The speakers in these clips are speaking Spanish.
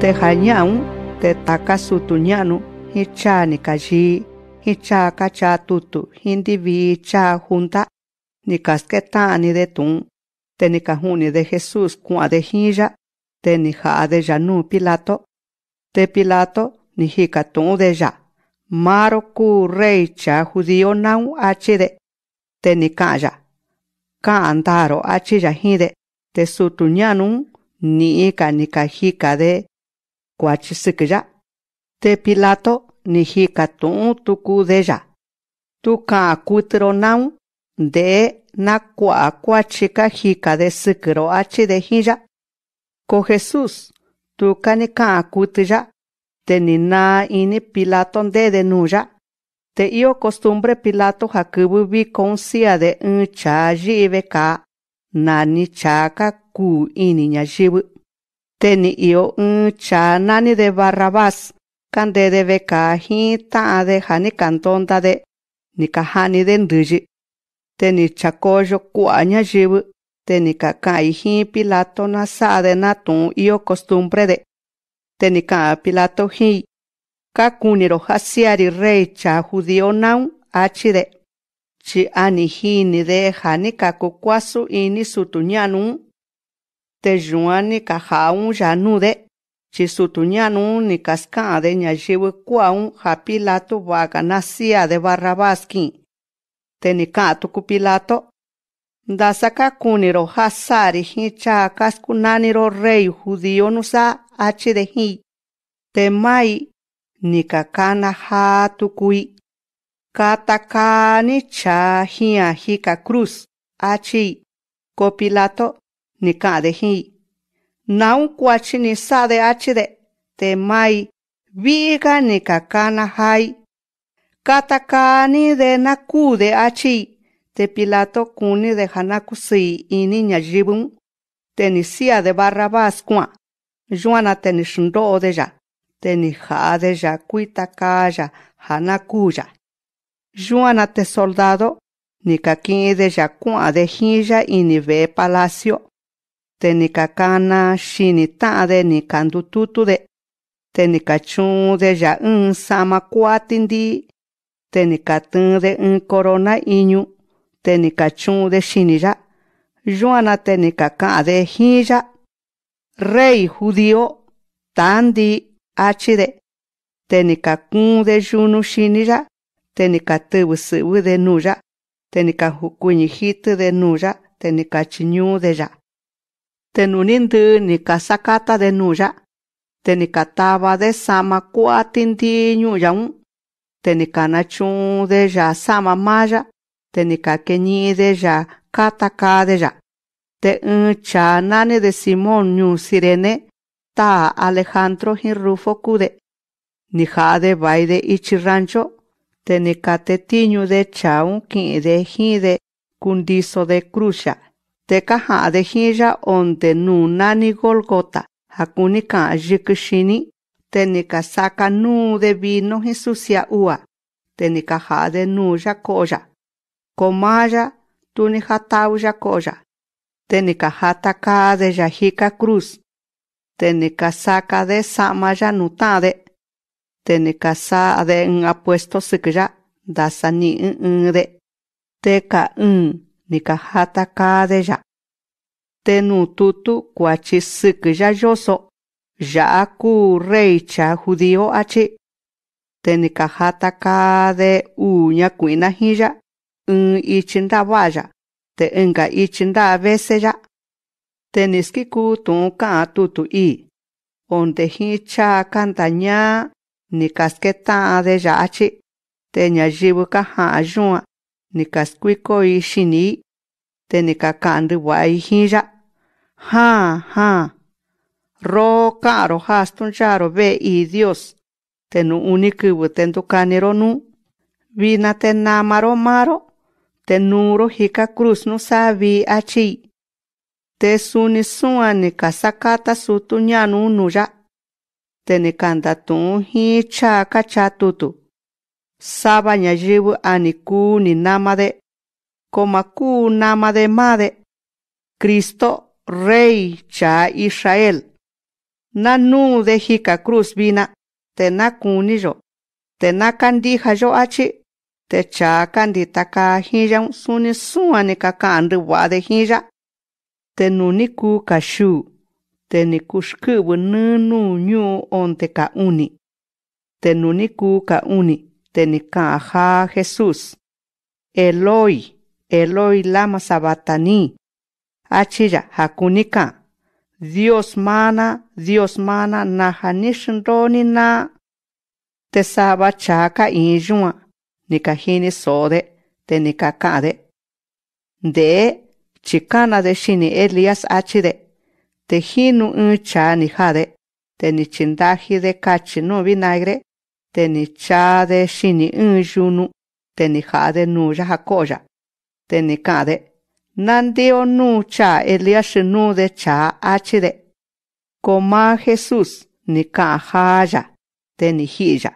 te te tetacasutuñanu icha kacha icha hindi vi cha junta nicasquetani de tun tenikahuni de Jesús cua de jiya de yanu Pilato te Pilato nijikatu'u de ya maro ku rei cha judio nau achide tenikaya Kantaro achijahide, te sutuñanun nika cajica de cuachisicya, te Pilato ni Tú deja tu naun de na ka de sikro, h de jiya, co Jesús, ni ya. cutilla, te ini Pilato de denuya, te io costumbre Pilato jacubu vi concia de un cha jive Na ni chaca cu ini UN CHA NANI de Barrabás, KANDE de becajín de hani cantonta de nikahani de nduji, teni chacoyo AÑA JIBU, teni hii pilato nasa de NATUN iyo costumbre de, teni KA pilato hi kakuniro jaciari REI cha judío naun achi de, chi ni de kaku kwasu ini sutunyanun Tejuanikaha janude, yanude chisutunyanun nikaskade ñayiwi kuaun japilato vaga de de Barrabaskin te Pilato ndasakakúniro ha hincha rey judío nusa hi. te mai nikakana ha tukui katakani cha hia hika cruz achi ko de hi naun kuachi ni sade de te mai viga ni kakana hai katakani de nakude achi te pilato kuni de hanakusi ini jibun. te de barrabás kua Juana te deja de ya te de ya hanakuya Juana te soldado ni kini de ya kua de Y ni ve palacio tenicacana xinita'ade nicandutútude, tenicachúnde ya'a ɨn samacuáti ndi, de un corona iñu, tenicachúnde xiniya, yuana tenicaca'ade jĩya, rey judío tandi áchide, de yunu xiniya, tenicatɨvɨ sɨ'vɨde nuya, tenicajukuñijitɨde de ya ni nikasakata de nuya, Tenikataba de sama cuatindí ñuyaun, NACHUN de ya sama maya, tenicaqueñi de ya cataca de ya. Te cha nane de SIMON sirene, ta Alejandro Hinrufo KUDE, Nija de baide ICHIRANCHO, rancho, de chaun de jide KUNDISO de crucha. Tekaha ONDE onte nunani Golgota, hakunika tenika SAKA nu de vino Jesusia ua, ja de nuya koya, komaya Koja, koya, HATAKA de yajika cruz, SAKA de samaya nutade, sa de un apuesto sikya, dasani un de, teka un nikahata kadeya. Tenututu kuachisikuya yoso. Yaaku reicha judio achi. Tenikahata kade uña kuina um Un ichinda vaja. Te enga ichinda veseya. Teniskiku tunka tutu i. Onde hicha kantaña. Nikasketa de yachi. Teña jibuka ha yua. nikaskuiko i xini te nikakaꞌndɨ vuaꞌa ijinya jan jan roo kaꞌa‑ro jastun‑chaa‑ro veꞌi dios te nuu uni kɨvɨ te ndukani‑ro nuu vina te nama‑ro maa‑ro te nuu‑ro jika cruz nuu savi a chii te suñi suꞌan ni ka sakata sutu ñaa nuu nuya te ni kanda tuꞌun jiin chaa kachaa tutu saba namade, Namade nama de made, Cristo Rey cha Israel de jika cruz vina te yo te yo achi te cha taka un suni suani kaka'an wade hinja, te te onte ka uni te ni ka uni tenikaja Jesús. Eloi, Eloi lama sabatani. Achilla hakunika. Dios mana, Dios mana nahanishndoni na. Te chaka injua. Nikahini sode, tenikakade. De, chicana de shini Elias achide. Te hinu Nihade, de vinagre. SHINI un TENI yunu DE nuya jakoya tenicade nandio nu cha elia nu de cha achide coma Jesús HAYA, TENI Hija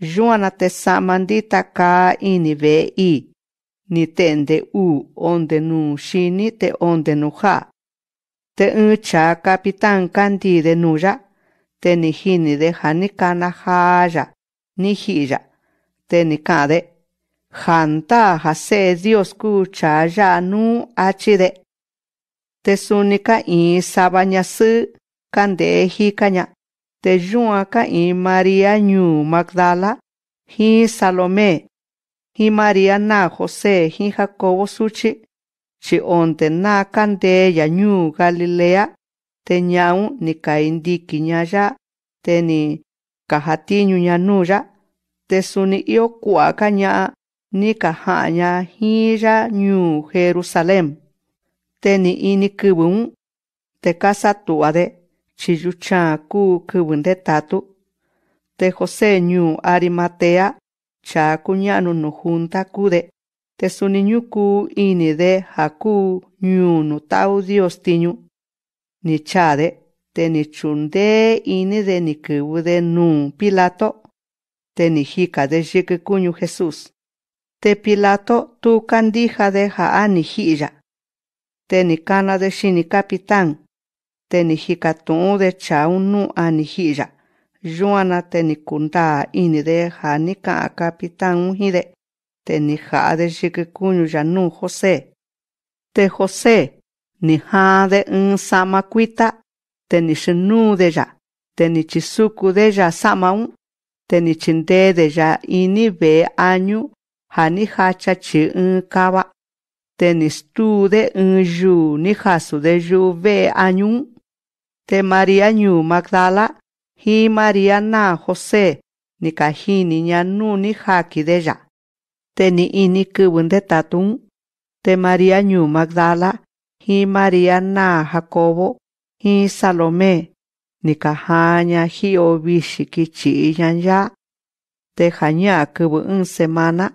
JUANA te samandita ka ini ve ni u onde nu SHINI te onde nu ha te un cha capitán candide nuya HINI de HANIKANA jaya ni tenicade, janta jase Dios cucha ya nu achide. Tesunika y Sabanyasu, kande hikanya. te yuaca y María nu Magdala, hi Salomé, Hi María na José hi Jacobo suchi, chi onte na ya nu Galilea, te ñau ni caindiki ya te ni te ñanuya tesuni io kuaka ni ni hiya ñu Jerusalem te ni ini kibun, te kasatu'ade de ku kɨvɨ tatu te jose ñuu Arimatea chaku ña'nu junta kude te suni ini inide haku kuu ñuunu tau Dios tiñu ni chade chunde ini de nikiwi de nun Pilato, tenijica de yiki Jesús. Te Pilato tu candija de jaa Teni kana de ni tu de chaunu anijilla, yuana tenicunda ini de janica capitán unjide, jaa de yiki ya nun José. Te José, nija de un deja, tenichinú deja tenichizucu deya teni tenichinté deja ini be anyu, hani hacha chi kawa, teni stu de un ju, ni hasu de ju be anyu, te Maria nu Magdala, hi Maria na Jose, ni kajini nu ni haki deja, teni ini kubun de tatun, te Maria nu Magdala, hi Maria na Jacobo, y Salomé ni cajaña jiobishi kichillan ya te jaña kubu un semana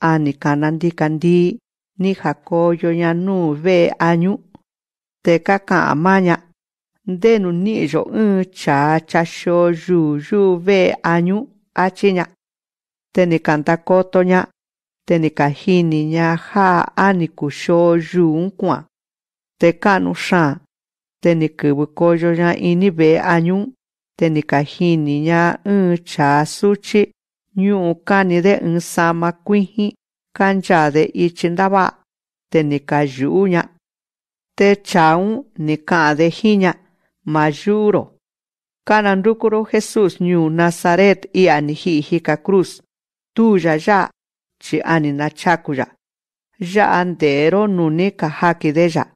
a ni kanandi kandi ni jacoyo ya nube añu te kaka amaña de nunillo un cha cha sho ju ju ve añu achiña te ni canta cotoña te ni kajini ja ha ani kusho ju un kwa te kanu shan KOYO ya ini be'añun tenikajini UN CHA SUCHI, NYU kanide UN sama kuijin ya, te chaun ni Techa'un nika'ade Majuro mayuro kanandukuro Jesús ñu Nazaret ia niji'i HIKA cruz tuya YA chi Nunika Ya andero nuni ya.